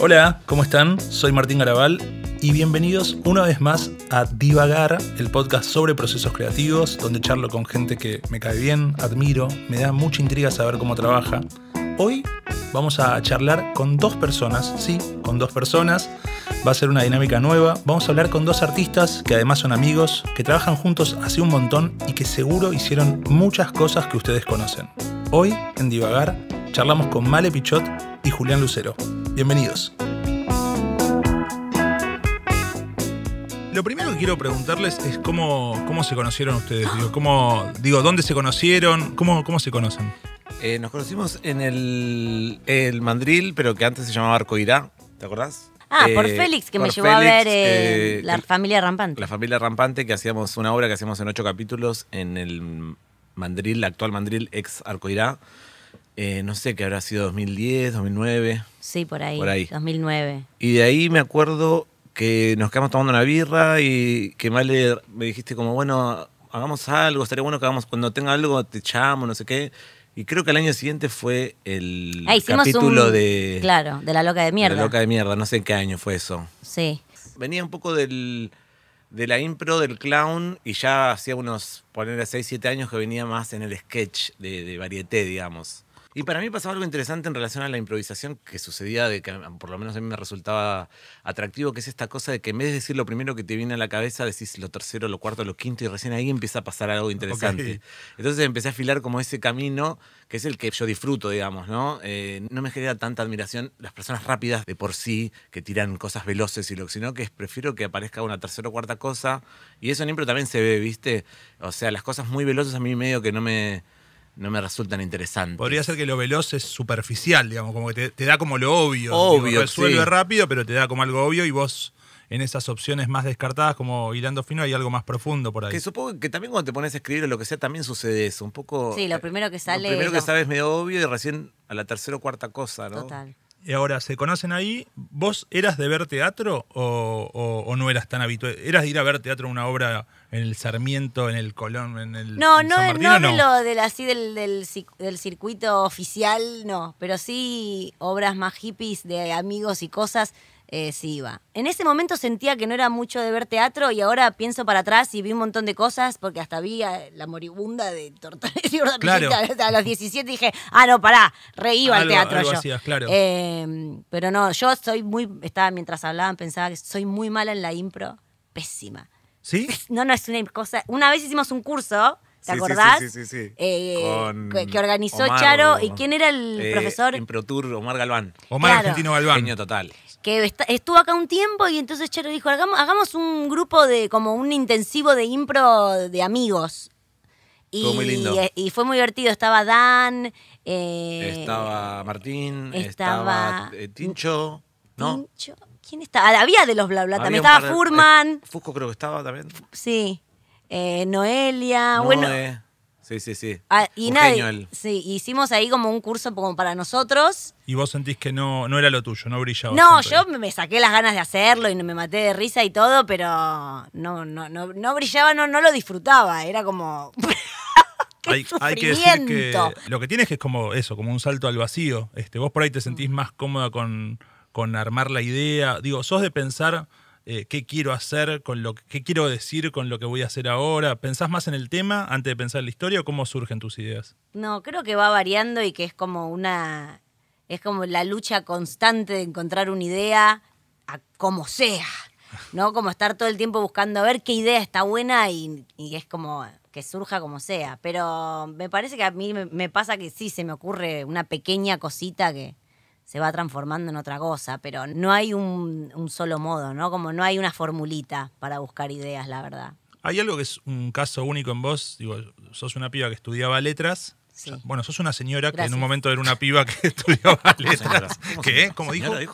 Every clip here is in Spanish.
Hola, ¿cómo están? Soy Martín Garabal y bienvenidos una vez más a Divagar, el podcast sobre procesos creativos, donde charlo con gente que me cae bien, admiro, me da mucha intriga saber cómo trabaja. Hoy vamos a charlar con dos personas, sí, con dos personas. Va a ser una dinámica nueva. Vamos a hablar con dos artistas que además son amigos, que trabajan juntos hace un montón y que seguro hicieron muchas cosas que ustedes conocen. Hoy, en Divagar, charlamos con Male Pichot y Julián Lucero. Bienvenidos. Lo primero que quiero preguntarles es cómo, cómo se conocieron ustedes. Digo, cómo, digo, ¿dónde se conocieron? ¿Cómo, cómo se conocen? Eh, nos conocimos en el, el Mandril, pero que antes se llamaba Arcoirá. ¿Te acordás? Ah, por eh, Félix, que me llevó a ver eh, La Familia Rampante. La Familia Rampante, que hacíamos una obra que hacíamos en ocho capítulos en el Mandril, la actual Mandril, ex Arcoirá. Eh, no sé qué habrá sido 2010, 2009. Sí, por ahí, por ahí. 2009. Y de ahí me acuerdo que nos quedamos tomando una birra y que Male me dijiste como, bueno, hagamos algo, estaría bueno que hagamos, cuando tenga algo te echamos, no sé qué. Y creo que el año siguiente fue el título ah, capítulo de... Claro, de La Loca de Mierda. De la Loca de Mierda, no sé en qué año fue eso. Sí. Venía un poco del de la impro del clown y ya hacía unos, ponerle 6, 7 años que venía más en el sketch de, de varieté, digamos. Y para mí pasaba algo interesante en relación a la improvisación que sucedía, de que por lo menos a mí me resultaba atractivo, que es esta cosa de que en vez de decir lo primero que te viene a la cabeza, decís lo tercero, lo cuarto, lo quinto, y recién ahí empieza a pasar algo interesante. Entonces empecé a afilar como ese camino, que es el que yo disfruto, digamos, ¿no? Eh, no me genera tanta admiración las personas rápidas de por sí, que tiran cosas veloces y lo sino que prefiero que aparezca una tercera o cuarta cosa. Y eso en impro también se ve, ¿viste? O sea, las cosas muy veloces a mí medio que no me no me resultan interesantes. Podría ser que lo veloz es superficial, digamos, como que te, da como lo obvio. Obvio. resuelve rápido, pero te da como algo obvio y vos en esas opciones más descartadas, como hilando fino, hay algo más profundo por ahí. Que supongo que también cuando te pones a escribir o lo que sea, también sucede eso. Un poco. Sí, lo eh, primero que sale. Lo primero que sale es medio obvio y recién a la tercera o cuarta cosa, ¿no? Total. Y ahora, ¿se conocen ahí? ¿Vos eras de ver teatro o, o, no eras tan habitual? ¿Eras de ir a ver teatro una obra en el Sarmiento, en el Colón, en el No, no, no, de lo así del, del, del, circuito oficial, no, pero sí obras más hippies de amigos y cosas eh, iba. En ese momento sentía que no era mucho de ver teatro y ahora pienso para atrás y vi un montón de cosas porque hasta vi la moribunda de Tortones y claro. a los 17 dije, ah, no, pará, reíba al teatro em, pero no, yo soy muy, estaba mientras hablaban pensaba que soy muy mala en la impro, pésima. ¿Sí? No, no es una cosa. Una vez hicimos un curso ¿Te acordás? Sí, sí, sí. Eh, que organizó Charo. ¿Y quién era el eh, profesor? En Tour, Omar Galván. Omar Argentino Galván. total. Que estuvo acá un tiempo y entonces Charo dijo, hagamos, un grupo de, como un intensivo de impro de amigos. Y, muy lindo. Eh, y, fue muy divertido. Estaba Dan. estaba Martín. Estaba, Tincho. ¿No? Tincho. ¿Quién estaba? Ah, había de los bla bla. también estaba Furman. Fusco creo que estaba también. Sí eh, Noelia, bueno. Sí, sí, sí. Ah, y sí, hicimos ahí como un curso como para nosotros. Y vos sentís que no, no era lo tuyo, no brillaba. No, yo me saqué las ganas de hacerlo y me maté de risa y todo, pero no, no, no, no brillaba, no, no lo disfrutaba. Era como. Hay, que decir que lo que tienes es como eso, como un salto al vacío. Este, vos por ahí te sentís mm. más cómoda con, con armar la idea. Digo, sos de pensar eh, qué quiero hacer, con lo, qué quiero decir con lo que voy a hacer ahora. ¿Pensás más en el tema antes de pensar en la historia o cómo surgen tus ideas? No, creo que va variando y que es como una. Es como la lucha constante de encontrar una idea a como sea, ¿no? Como estar todo el tiempo buscando a ver qué idea está buena y, es como que surja como sea. Pero me parece que a mí me pasa que sí se me ocurre una pequeña cosita que, se va transformando en otra cosa, pero no hay un, solo modo, ¿no? Como no hay una formulita para buscar ideas, la verdad. Hay algo que es un caso único en vos, digo, sos una piba que estudiaba letras, Bueno, sos una señora que en un momento era una piba que estudiaba letras. ¿Qué? ¿Cómo dijo? Eh,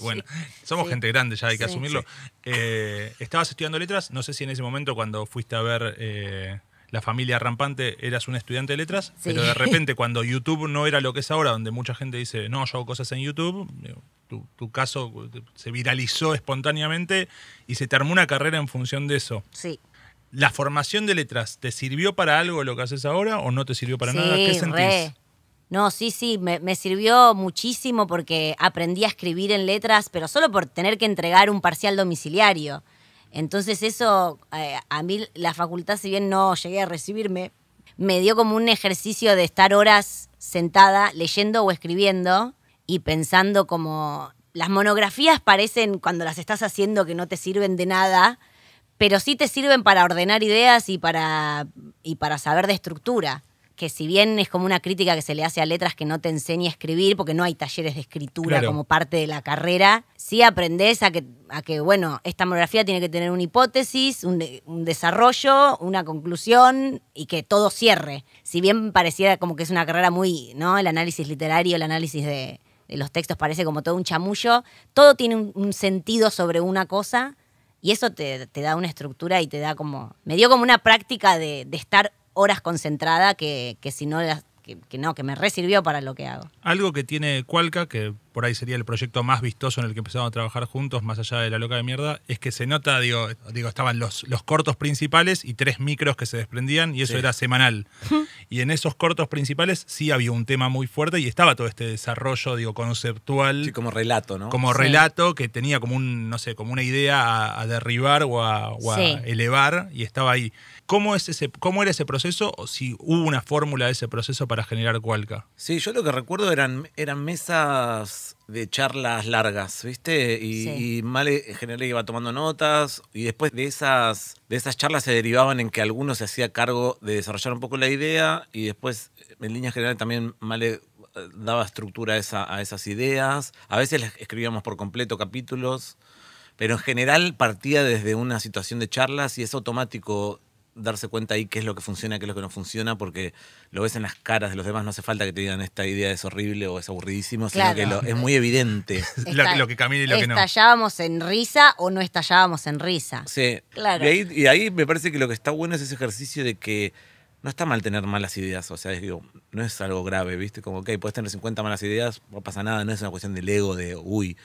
bueno, somos gente grande, ya hay que asumirlo. Eh, estabas estudiando letras, no sé si en ese momento cuando fuiste a ver eh, la familia rampante eras un estudiante de letras, pero de repente cuando YouTube no era lo que es ahora, donde mucha gente dice, no, yo hago cosas en YouTube, tu, caso eh, se viralizó espontáneamente y se te armó una carrera en función de eso. Sí. ¿La formación de letras te sirvió para algo lo que haces ahora o no te sirvió para nada? ¿Qué sentís? No, sí, sí, me, me, sirvió muchísimo porque aprendí a escribir en letras, pero solo por tener que entregar un parcial domiciliario. Entonces eso, eh, a mí la facultad, si bien no llegué a recibirme, me dio como un ejercicio de estar horas sentada leyendo o escribiendo y pensando como las monografías parecen cuando las estás haciendo que no te sirven de nada, pero sí te sirven para ordenar ideas y para, y para saber de estructura que si bien es como una crítica que se le hace a letras que no te enseña a escribir, porque no hay talleres de escritura como parte de la carrera, sí aprendes a que, a que, bueno, esta monografía tiene que tener una hipótesis, un, desarrollo, una conclusión y que todo cierre. Si bien pareciera como que es una carrera muy, ¿no? El análisis literario, el análisis de, los textos parece como todo un chamullo, todo tiene un, sentido sobre una cosa. Y eso te, da una estructura y te da como. Me dio como una práctica de, de estar horas concentrada que, que si no que, no, que me resirvió para lo que hago. Algo que tiene Cualca, que por ahí sería el proyecto más vistoso en el que empezamos a trabajar juntos, más allá de la loca de mierda, es que se nota, digo, digo estaban los, los cortos principales y tres micros que se desprendían, y eso era semanal. y en esos cortos principales sí había un tema muy fuerte y estaba todo este desarrollo, digo, conceptual. Sí, como relato, ¿no? Como relato que tenía como un, no sé, como una idea a, derribar o a, elevar y estaba ahí. ¿Cómo, es ese, ¿Cómo era ese proceso o si hubo una fórmula de ese proceso para generar Cualca? Sí, yo lo que recuerdo eran, eran mesas de charlas largas, ¿viste? Y, Male en general iba tomando notas y después de esas, de esas charlas se derivaban en que algunos se hacía cargo de desarrollar un poco la idea y después eh, en líneas generales también Male eh, daba estructura a, esas ideas. A veces escribíamos por completo capítulos, pero en general partía desde una situación de charlas y es automático darse cuenta ahí qué es lo que funciona, qué es lo que no funciona, porque lo ves en las caras de los demás, no hace falta que te digan esta idea es horrible o es aburridísimo, sino que es muy evidente. lo, que camina y lo que no. ¿Estallábamos en risa o no estallábamos en risa? Sí. Y ahí, me parece que lo que está bueno es ese ejercicio de que no está mal tener malas ideas, o sea, es, digo, no es algo grave, ¿viste? Como, ok, puedes tener 50 malas ideas, no pasa nada, no es una cuestión del ego, de, uy,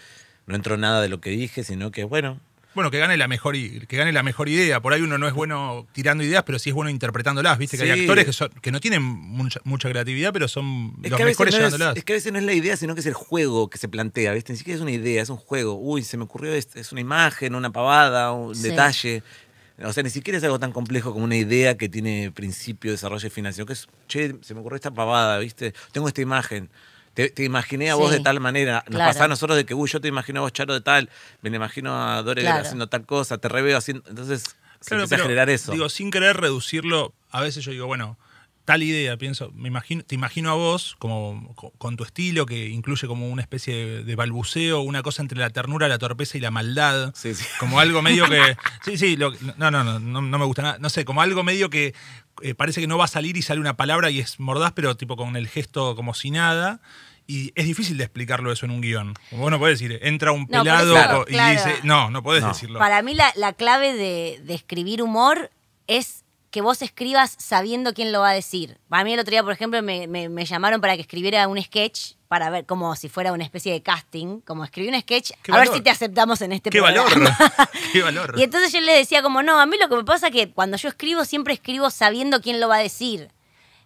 no entró nada de lo que dije, sino que, bueno, bueno, que gane la mejor que gane la mejor idea. Por ahí uno no es bueno tirando ideas, pero sí es bueno interpretándolas. Viste que hay actores que, no tienen mucha, creatividad, pero son los mejores llevándolas. Es, que a veces no es la idea, sino que es el juego que se plantea, ¿viste? Ni siquiera es una idea, es un juego. Uy, se me ocurrió esto, es una imagen, una pavada, un detalle. O sea, ni siquiera es algo tan complejo como una idea que tiene principio, desarrollo y final, sino que es, che, se me ocurrió esta pavada, ¿viste? Tengo esta imagen te, imaginé a vos de tal manera. Nos pasa a nosotros de que, uy, yo te imagino a vos, Charo, de tal, me imagino a Dore haciendo tal cosa, te reveo haciendo. Entonces, generar eso. Digo, sin querer reducirlo, a veces yo digo, bueno, tal idea, pienso, me imagino, te imagino a vos, como con tu estilo, que incluye como una especie de, balbuceo, una cosa entre la ternura, la torpeza y la maldad. Sí, sí. Como algo medio que. sí, sí, no, no, no, no, me gusta nada. No sé, como algo medio que eh, parece que no va a salir y sale una palabra y es mordaz, pero tipo con el gesto como si nada. Y es difícil de explicarlo eso en un guión. Vos no podés decir, entra un pelado y dice. No, no podés decirlo. Para mí, la, clave de, de escribir humor es que vos escribas sabiendo quién lo va a decir. A mí el otro día, por ejemplo, me, llamaron para que escribiera un sketch para ver como si fuera una especie de casting, como escribí un sketch, a ver si te aceptamos en este ¿Qué Valor. Qué valor. Y entonces yo les decía como, no, a mí lo que me pasa es que cuando yo escribo siempre escribo sabiendo quién lo va a decir.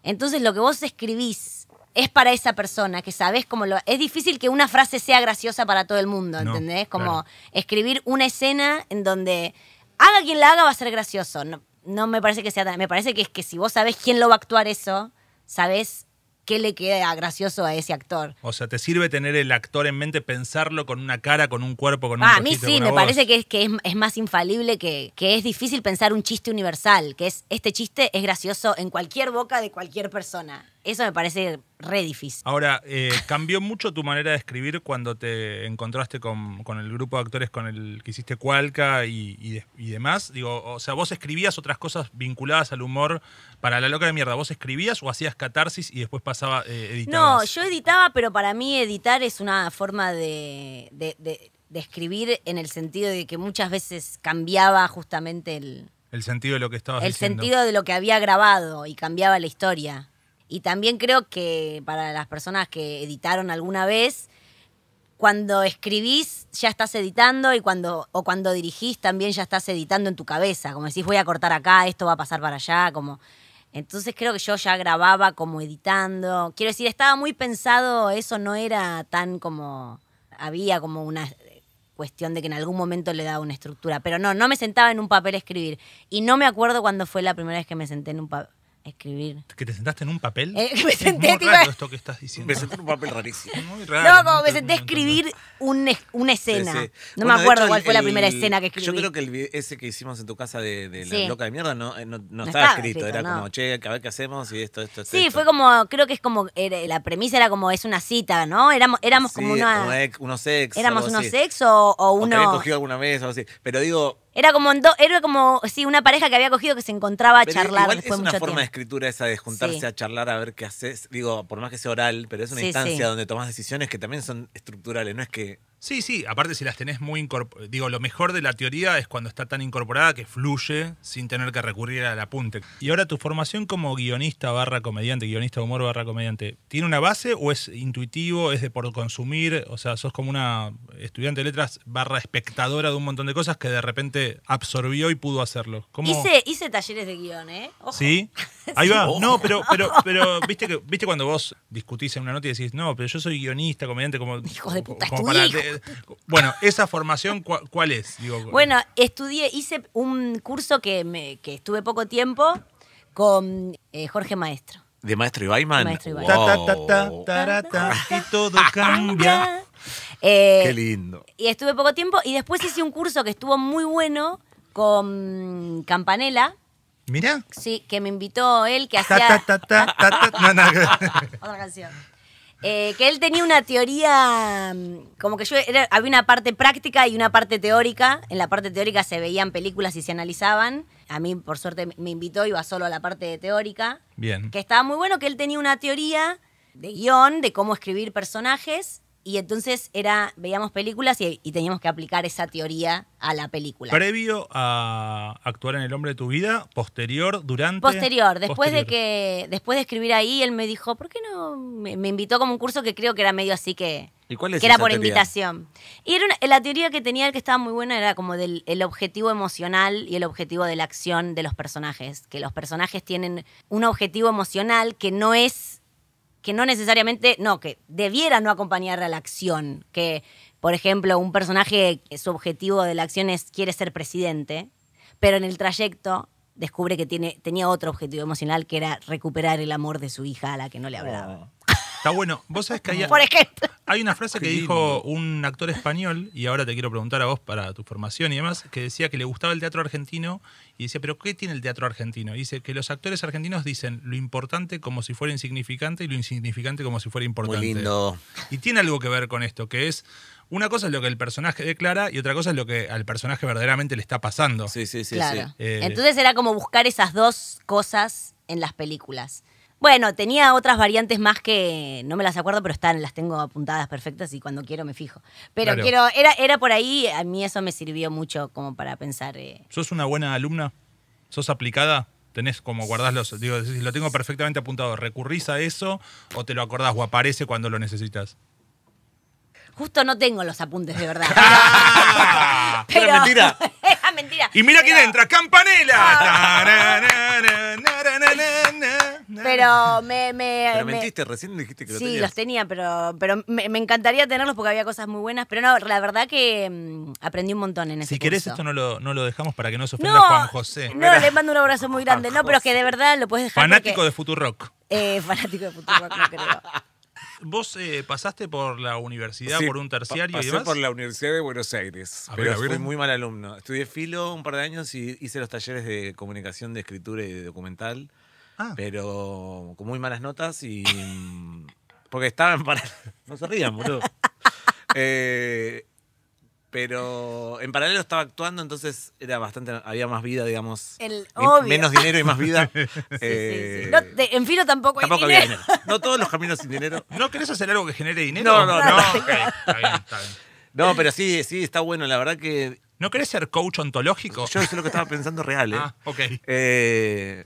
Entonces lo que vos escribís es para esa persona, que sabés cómo lo... Es difícil que una frase sea graciosa para todo el mundo, ¿entendés? Es como escribir una escena en donde haga quien la haga va a ser gracioso. No, no me parece que sea me parece que es que si vos sabés quién lo va a actuar eso, sabés qué le queda gracioso a ese actor. O sea, te sirve tener el actor en mente, pensarlo con una cara, con un cuerpo, con un ah, A mí sí, me parece que es, que es, más infalible que, que, es difícil pensar un chiste universal, que es este chiste es gracioso en cualquier boca de cualquier persona. Eso me parece re difícil. Ahora, eh, ¿cambió mucho tu manera de escribir cuando te encontraste con, el grupo de actores con el que hiciste Cualca y, demás? Digo, o sea, ¿vos escribías otras cosas vinculadas al humor para la loca de mierda? ¿Vos escribías o hacías catarsis y después pasaba eh, No, yo editaba, pero para mí editar es una forma de, escribir en el sentido de que muchas veces cambiaba justamente el, sentido de lo que estabas El sentido de lo que había grabado y cambiaba la historia. Y también creo que para las personas que editaron alguna vez, cuando escribís ya estás editando y cuando o cuando dirigís también ya estás editando en tu cabeza, como decís voy a cortar acá, esto va a pasar para allá, como entonces creo que yo ya grababa como editando. Quiero decir, estaba muy pensado, eso no era tan como había como una cuestión de que en algún momento le daba una estructura, pero no, no me sentaba en un papel a escribir y no me acuerdo cuándo fue la primera vez que me senté en un papel escribir. ¿Que te sentaste en un papel? Eh, me senté, es muy raro esto que estás diciendo. Me senté en un papel rarísimo. no, como me senté a escribir una escena. No me acuerdo cuál fue la primera escena que escribí. Yo creo que el, ese que hicimos en tu casa de, la loca de mierda no, eh, no, estaba, escrito. era como, che, a ver qué hacemos y esto, esto, esto. Sí, fue como, creo que es como, la premisa era como, es una cita, ¿no? Éramos, éramos como una... unos ex. Éramos unos ex o, uno... O que alguna vez o así. Pero digo, era como, era como sí, una pareja que había cogido que se encontraba a charlar igual es una forma de escritura esa de juntarse a charlar a ver qué haces. Digo, por más que sea oral, pero es una instancia donde tomas decisiones que también son estructurales, no es que Sí, sí, aparte si las tenés muy incorporadas, digo, lo mejor de la teoría es cuando está tan incorporada que fluye sin tener que recurrir al apunte. Y ahora tu formación como guionista barra comediante, guionista de humor barra comediante, ¿tiene una base o es intuitivo, es de por consumir? O sea, sos como una estudiante de letras barra espectadora de un montón de cosas que de repente absorbió y pudo hacerlo. Hice, hice talleres de guión, ¿eh? Sí, ahí va. No, pero, pero, pero viste que viste cuando vos discutís en una nota y decís, no, pero yo soy guionista, comediante, como... Hijo de puta, como para, bueno, esa formación, ¿cuál, es? bueno, estudié, hice un curso que, me, estuve poco tiempo con eh, Jorge Maestro. ¿De Maestro Ibaiman? Maestro Ibaiman. y todo cambia. Eh, Qué lindo. Y estuve poco tiempo y después hice un curso que estuvo muy bueno con Campanella. Mira. Sí, que me invitó él que hacía. Otra canción. Eh, que él tenía una teoría, mm, como que yo, había una parte práctica y una parte teórica, en la parte teórica se veían películas y se analizaban, a mí por suerte me invitó, iba solo a la parte teórica, Bien. que estaba muy bueno, que él tenía una teoría de guión, de cómo escribir personajes, y entonces era veíamos películas y, teníamos que aplicar esa teoría a la película. Previo a actuar en El hombre de tu vida, posterior, durante. Posterior, después de que después de escribir ahí él me dijo, "¿Por qué no me, invitó como un curso que creo que era medio así que ¿Y cuál es que era por invitación. Y era la teoría que tenía el que estaba muy buena era como del objetivo emocional y el objetivo de la acción de los personajes, que los personajes tienen un objetivo emocional que no es que no necesariamente, no, que debiera no acompañar a la acción, que por ejemplo un personaje su objetivo de la acción es quiere ser presidente, pero en el trayecto descubre que tiene, tenía otro objetivo emocional que era recuperar el amor de su hija a la que no le hablaba. Oh. Está bueno. Vos sabés que hay, una frase que dijo un actor español, y ahora te quiero preguntar a vos para tu formación y demás, que decía que le gustaba el teatro argentino y decía, ¿pero qué tiene el teatro argentino? dice que los actores argentinos dicen lo importante como si fuera insignificante y lo insignificante como si fuera importante. Muy lindo. Y tiene algo que ver con esto, que es una cosa es lo que el personaje declara y otra cosa es lo que al personaje verdaderamente le está pasando. Sí, sí, sí. Eh, Entonces era como buscar esas dos cosas en las películas bueno, tenía otras variantes más que no me las acuerdo, pero están, las tengo apuntadas perfectas y cuando quiero me fijo. Pero quiero, era, era por ahí, a mí eso me sirvió mucho como para pensar. eh, ¿Sos una buena alumna? ¿Sos aplicada? ¿Tenés como guardás los.? Digo, lo tengo perfectamente apuntado. ¿Recurrís a eso o te lo acordás o aparece cuando lo necesitas? Justo no tengo los apuntes de verdad. Pero, mentira. mentira. Y mira quién entra, Campanela. Ah. Pero me. me recién dijiste que sí, lo Sí, los tenía, pero, me, encantaría tenerlos porque había cosas muy buenas. Pero no, la verdad que mm, aprendí un montón en ese Si querés, esto no lo, dejamos para que no se ofenda Juan José. No, le mando un abrazo muy grande. no, pero es que de verdad lo puedes dejar. Fanático de Futurock. Eh, fanático de Futurock, no creo. ¿Vos eh, pasaste por la universidad, por un terciario pasé y por la Universidad de Buenos Aires, pero fui muy mal alumno. Estudié filo un par de años y hice los talleres de comunicación de escritura y de documental. Ah. Pero con muy malas notas y. Mm, porque estaba en paralelo. No se rían, boludo. Eh, pero en paralelo estaba actuando, entonces era bastante, había más vida, digamos. Menos dinero y más vida. Eh, en Filo tampoco, tampoco dinero. No todos los caminos sin dinero. ¿No querés hacer algo que genere dinero? No, no, no. Está bien, No, pero sí, sí, está bueno. La verdad que. ¿No querés ser coach ontológico? Yo eso es lo que estaba pensando real, ¿eh? Ah, ok. Eh,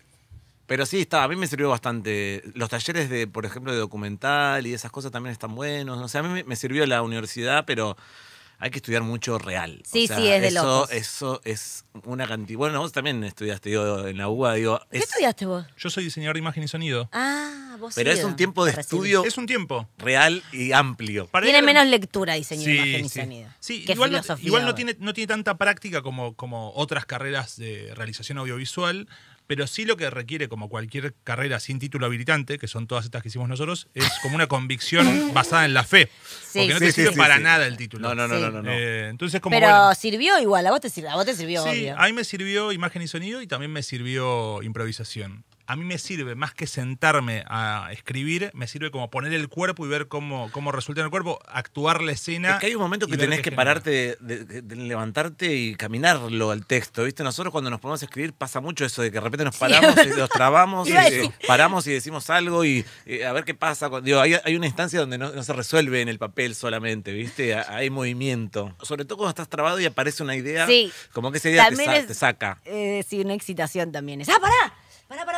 pero sí, está, a mí me sirvió bastante. Los talleres de, por ejemplo, de documental y esas cosas también están buenos. O sea, a mí me sirvió la universidad, pero hay que estudiar mucho real. Sí, sí, es de eso, locos. Eso es una cantidad. Bueno, vos también estudiaste en la UBA. ¿Qué estudiaste vos? Yo soy diseñador de imagen y sonido. Ah, vos Pero es un tiempo de estudio. Es un tiempo. Real y amplio. tiene menos lectura diseño imagen y sonido. Sí, igual, no, tiene, no tiene tanta práctica como, como otras carreras de realización audiovisual pero sí lo que requiere, como cualquier carrera sin título habilitante, que son todas estas que hicimos nosotros, es como una convicción basada en la fe. porque no te sirve para nada el título. No, no, no, no, eh, entonces, como, pero sirvió igual, a vos te sirvió, a vos te sirvió, A mí me sirvió imagen y sonido y también me sirvió improvisación a mí me sirve, más que sentarme a escribir, me sirve como poner el cuerpo y ver cómo, cómo resulta en el cuerpo, actuar la escena. Es que hay un momento que tenés que pararte, de, levantarte y caminarlo al texto, ¿viste? Nosotros cuando nos ponemos a escribir pasa mucho eso de que de repente nos paramos, y nos trabamos, paramos y decimos algo y a ver qué pasa. Digo, hay, una instancia donde no, se resuelve en el papel solamente, ¿viste? Hay movimiento. Sobre todo cuando estás trabado y aparece una idea, como que esa idea te, saca. Eh, sí, una excitación también. Es, ¡ah, pará! ¡Pará, pará!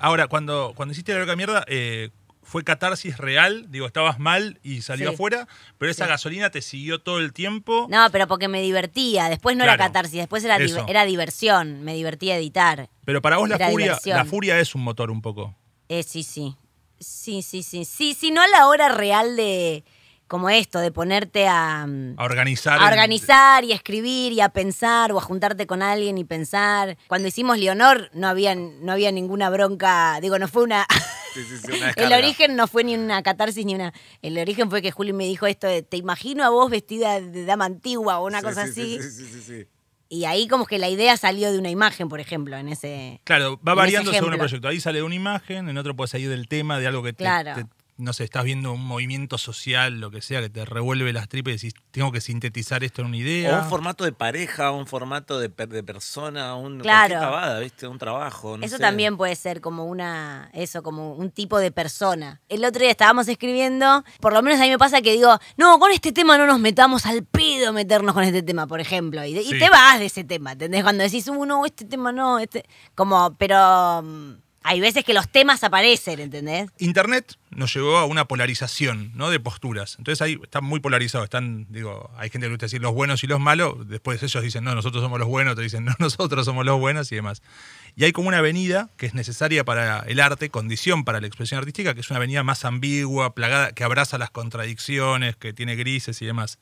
Ahora, cuando, cuando hiciste la loca mierda, eh, fue catarsis real, digo, estabas mal y salió afuera, pero esa gasolina te siguió todo el tiempo. No, pero porque me divertía. Después no era catarsis, después era, era diversión. Me divertía editar. Pero para vos la furia, la furia es un motor un poco. Eh, sí, sí. Sí, sí, sí. Sí, sí, no a la hora real de, como esto, de ponerte a, mm, organizar. A organizar y escribir y a pensar o a juntarte con alguien y pensar. Cuando hicimos Leonor no había, no había ninguna bronca, digo, no fue una... Sí, sí, el origen no fue ni una catarsis ni una... El origen fue que Juli me dijo esto, te imagino a vos vestida de dama antigua o una cosa así. Sí, sí, sí, Y ahí como que la idea salió de una imagen, por ejemplo, en ese... Claro, va variando según el proyecto. Ahí sale una imagen, en otro puede salir del tema, de algo que te no sé, estás viendo un movimiento social, lo que sea, que te revuelve las tripas y decís, tengo que sintetizar esto en una idea. O un formato de pareja, un formato de, de persona, un claro. ¿viste? Un trabajo. eso también puede ser como una, eso, como un tipo de persona. El otro día estábamos escribiendo, por lo menos a mí me pasa que digo, no, con este tema no nos metamos al pedo meternos con este tema, por ejemplo. Y, te vas de ese tema, ¿entendés? Cuando decís, uno, uh, este tema no, este. Como, pero mm, hay veces que los temas aparecen, ¿entendés? Internet nos llevó a una polarización, ¿no? De posturas. Entonces ahí está muy polarizado. Están, digo, hay gente que gusta decir los buenos y los malos. Después ellos dicen, no, nosotros somos los buenos. te dicen, no, nosotros somos los buenos y demás. Y hay como una avenida que es necesaria para el arte, condición para la expresión artística, que es una avenida más ambigua, plagada, que abraza las contradicciones, que tiene grises y demás.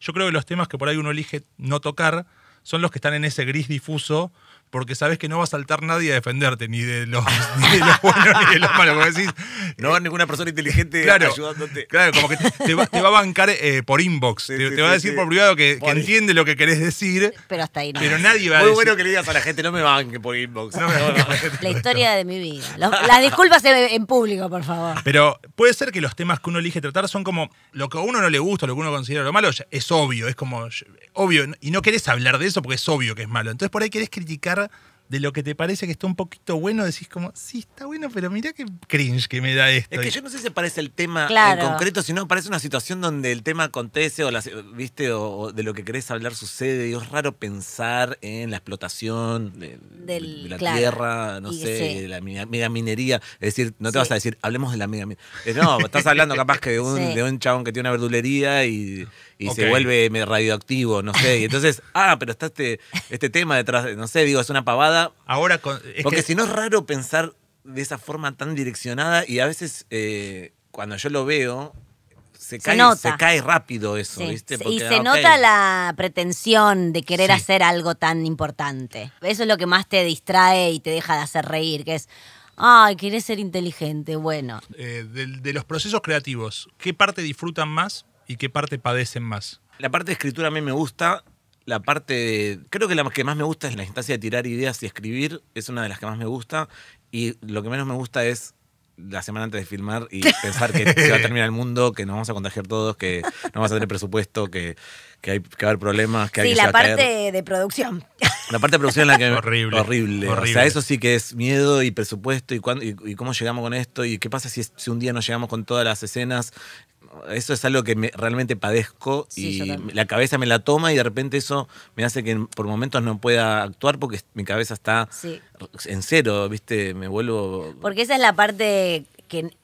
Yo creo que los temas que por ahí uno elige no tocar son los que están en ese gris difuso porque sabes que no va a saltar nadie a defenderte, ni de los, ni buenos ni de los malos. Como decís, no va ninguna persona inteligente ayudándote. Claro, como que te, va, a bancar por inbox, te, va a decir por privado que, entiende lo que querés decir. Pero hasta ahí no. Pero nadie va Muy a bueno que le digas a la gente, no me banque por inbox. la historia de mi vida. Las disculpas en público, por favor. Pero puede ser que los temas que uno elige tratar son como lo que a uno no le gusta, lo que uno considera lo malo, es obvio, es como obvio. Y no querés hablar de eso porque es obvio que es malo. Entonces por ahí querés criticar de lo que te parece que está un poquito bueno, decís como, sí, está bueno, pero mirá qué cringe que me da esto. Es que yo no sé si parece el tema en concreto, sino parece una situación donde el tema acontece o, ¿viste? O, de lo que querés hablar sucede. Y es raro pensar en la explotación de, la tierra, no sé, de la minería, Es decir, no te vas a decir, hablemos de la minería, eh, No, estás hablando capaz que de un chabón que tiene una verdulería y y se vuelve radioactivo, no sé. Y entonces, ah, pero está este, este tema detrás, no sé, digo, es una pavada. Ahora, porque si no es raro pensar de esa forma tan direccionada y a veces eh, cuando yo lo veo, se, cae, se cae rápido eso, ¿viste? y se ah, nota la pretensión de querer hacer algo tan importante. Eso es lo que más te distrae y te deja de hacer reír, que es, ay, querés ser inteligente, bueno. Eh, de, los procesos creativos, ¿qué parte disfrutan más y qué parte padecen más? La parte de escritura a mí me gusta. La parte de, Creo que la que más me gusta es la instancia de tirar ideas y escribir. Es una de las que más me gusta. Y lo que menos me gusta es la semana antes de filmar y pensar que se va a terminar el mundo, que nos vamos a contagiar todos, que no vamos a tener presupuesto, que, que hay que haber problemas, que sí, la parte de producción. La parte de producción en la que. horrible, horrible. O sea, eso sí que es miedo y presupuesto y, y, cómo llegamos con esto y qué pasa si, si un día no llegamos con todas las escenas. Eso es algo que realmente padezco y la cabeza me la toma y de repente eso me hace que por momentos no pueda actuar porque mi cabeza está en cero, ¿viste? Me vuelvo. Porque esa es la parte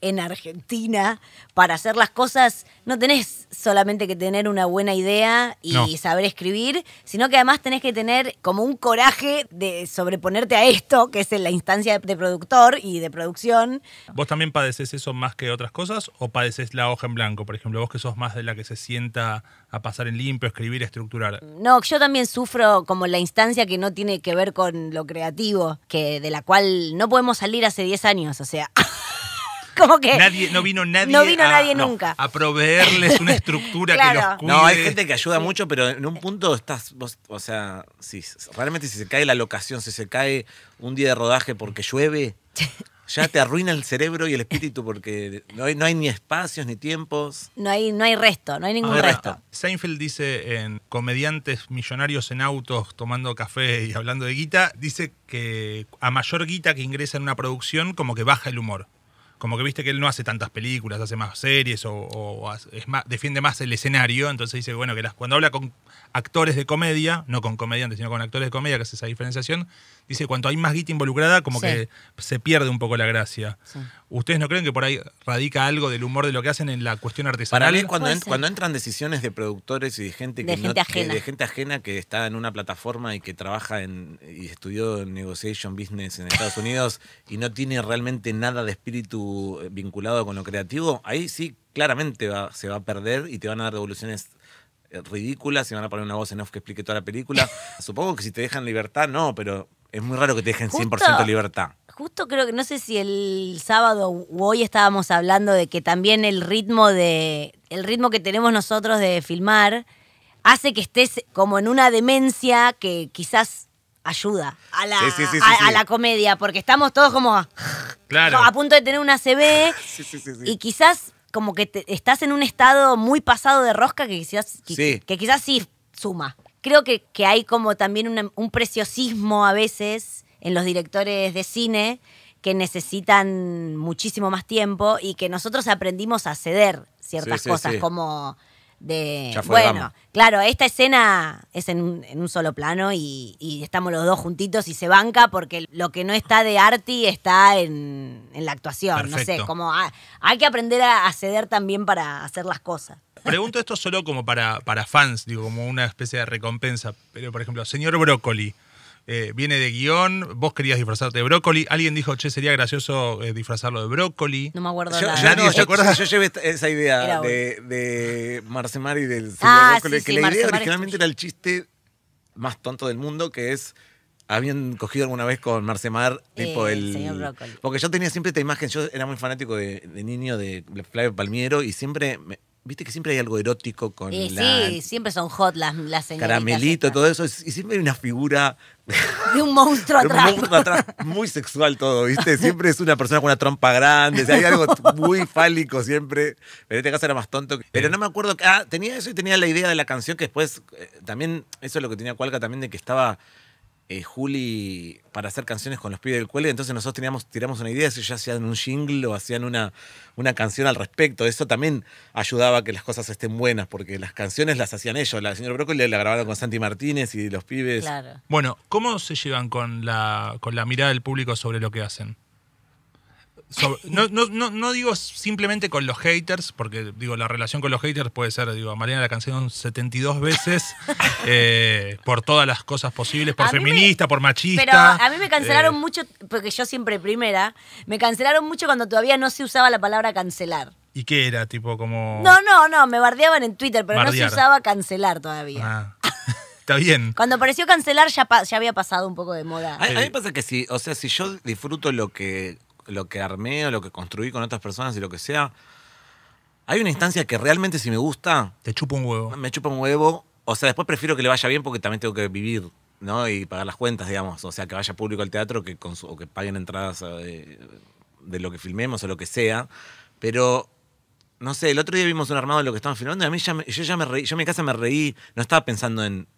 en, Argentina para hacer las cosas no tenés solamente que tener una buena idea y saber escribir, sino que además tenés que tener como un coraje de sobreponerte a esto, que es la instancia de productor y de producción. ¿Vos también padeces eso más que otras cosas o padeces la hoja en blanco? Por ejemplo, vos que sos más de la que se sienta a pasar en limpio, escribir, estructurar. No, yo también sufro como la instancia que no tiene que ver con lo creativo, que de la cual no podemos salir hace 10 años, o sea... no vino nadie. nunca. a proveerles una estructura que los cuide. No, hay gente que ayuda mucho, pero en un punto estás. o sea, si, realmente si se cae la locación, si se cae un día de rodaje porque llueve. ya te arruina el cerebro y el espíritu porque no hay, ni espacios ni tiempos. No hay, no hay resto, no hay ningún resto. Seinfeld dice en Comediantes Millonarios en Autos tomando café y hablando de guita, dice que a mayor guita que ingresa en una producción, como que baja el humor como que viste que él no hace tantas películas, hace más series o, es más, defiende más el escenario, entonces dice, bueno, que las, cuando habla con actores de comedia, no con comediantes, sino con actores de comedia, que hace esa diferenciación, dice, cuando hay más guita involucrada, como que se pierde un poco la gracia. ¿Ustedes no creen que por ahí radica algo del humor de lo que hacen en la cuestión artesanal? Para alguien cuando, entran decisiones de productores y de gente, que ajena. Que, de gente ajena que está en una plataforma y que trabaja en, y estudió negotiation business en Estados Unidos y no tiene realmente nada de espíritu eh, vinculado con lo creativo, ahí sí claramente se va a perder y te van a dar revoluciones eh, ridículas y van a poner una voz en off que explique toda la película. Supongo que si te dejan libertad, no, pero es muy raro que te dejen 100% libertad. Justo creo que, no sé si el sábado o hoy estábamos hablando de que también el ritmo, de, el ritmo que tenemos nosotros de filmar hace que estés como en una demencia que quizás ayuda a la, a la comedia, porque estamos todos como a punto de tener una CB. y quizás como que estás en un estado muy pasado de rosca que quizás, que, quizás sí suma. Creo que, hay como también un preciosismo a veces en los directores de cine que necesitan muchísimo más tiempo y que nosotros aprendimos a ceder ciertas cosas como de... bueno, claro, esta escena es en, un solo plano y, estamos los dos juntitos y se banca porque lo que no está de Arti está en, la actuación. No sé, como hay que aprender a ceder también para hacer las cosas. Pregunto esto solo como para, para fans, digo, como una especie de recompensa. Pero, por ejemplo, señor Brócoli. Eh, viene de guión, vos querías disfrazarte de brócoli, alguien dijo, che, sería gracioso eh, disfrazarlo de brócoli. No me acuerdo yo, la llevé esa idea de, Marcemar y del ah, brócoli, que la idea originalmente era el chiste más tonto del mundo, que es habían cogido alguna vez con Marcemar, tipo el. Señor porque yo tenía siempre esta imagen, yo era muy fanático de, niño de Flavio Palmiero y siempre. Viste que siempre hay algo erótico con. la, sí, siempre son hot las, las Caramelito, todo eso. Y siempre hay una figura de un monstruo atrás. un monstruo atrás. Muy sexual todo, ¿viste? Siempre es una persona con una trompa grande. hay algo muy fálico siempre. Pero en este caso era más tonto. Pero no me acuerdo. Ah, tenía eso y tenía la idea de la canción que después. Eh, también, eso es lo que tenía Cualca también, de que estaba eh, Juli para hacer canciones con los pibes del cuello, entonces nosotros teníamos, tiramos una idea si ya hacían un jingle o hacían una, una canción al respecto. Eso también ayudaba a que las cosas estén buenas, porque las canciones las hacían ellos. La señora Brócoli la grabaron con Santi Martínez y los pibes. Claro. Bueno, ¿cómo se llevan con la, con la mirada del público sobre lo que hacen? no, no, digo simplemente con los haters, porque digo, la relación con los haters puede ser, digo, a Mariana la canción 72 veces eh, por todas las cosas posibles, por feminista, por machista. Pero a mí me cancelaron eh. mucho, porque yo siempre primera, me cancelaron mucho cuando todavía no se usaba la palabra cancelar. ¿Y qué era? Tipo como. No, no, no, me bardeaban en Twitter, pero no se usaba cancelar todavía. Ah. Está bien. Cuando apareció cancelar ya, había pasado un poco de moda. A, mí eh. me pasa que o sea, si yo disfruto lo que lo que armé o lo que construí con otras personas y lo que sea, hay una instancia que realmente si me gusta... Te chupa un huevo. Me chupa un huevo. O sea, después prefiero que le vaya bien porque también tengo que vivir, ¿no? Y pagar las cuentas, digamos. O sea, que vaya público al teatro que o que paguen entradas eh, de, lo que filmemos o lo que sea. Pero no sé, el otro día vimos un armado de lo que estaban filmando y a mí ya yo ya me reí, yo en mi casa me reí, no estaba pensando en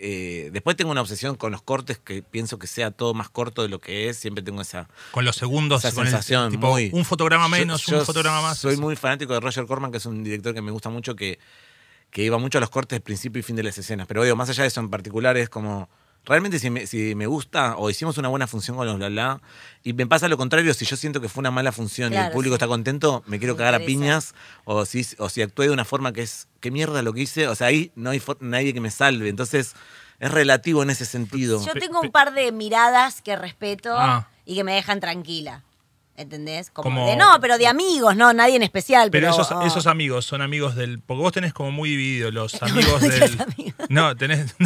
eh, después tengo una obsesión con los cortes que pienso que sea todo más corto de lo que es. Siempre tengo esa. Con los segundos, esa sensación. un fotograma menos, un fotograma más. Soy muy fanático de Roger Corman, que es un director que me gusta mucho, que, que iba mucho a los cortes de principio y fin de las escenas. Pero digo, más allá de eso en particular, es como Realmente si me, gusta o hicimos una buena función con los la y me pasa lo contrario, si yo siento que fue una mala función y el público está contento, me quiero cagar a piñas o si, o si actué de una forma que es, qué mierda lo que hice, o sea, ahí no hay nadie que me salve. Entonces es relativo en ese sentido. Yo tengo un par de miradas que respeto ah. y que me dejan tranquila. ¿Entendés? Como, de no, pero de amigos, no, nadie en especial. Pero, ah. esos, amigos son amigos del. Porque vos tenés como muy dividido los amigos del. no, tenés.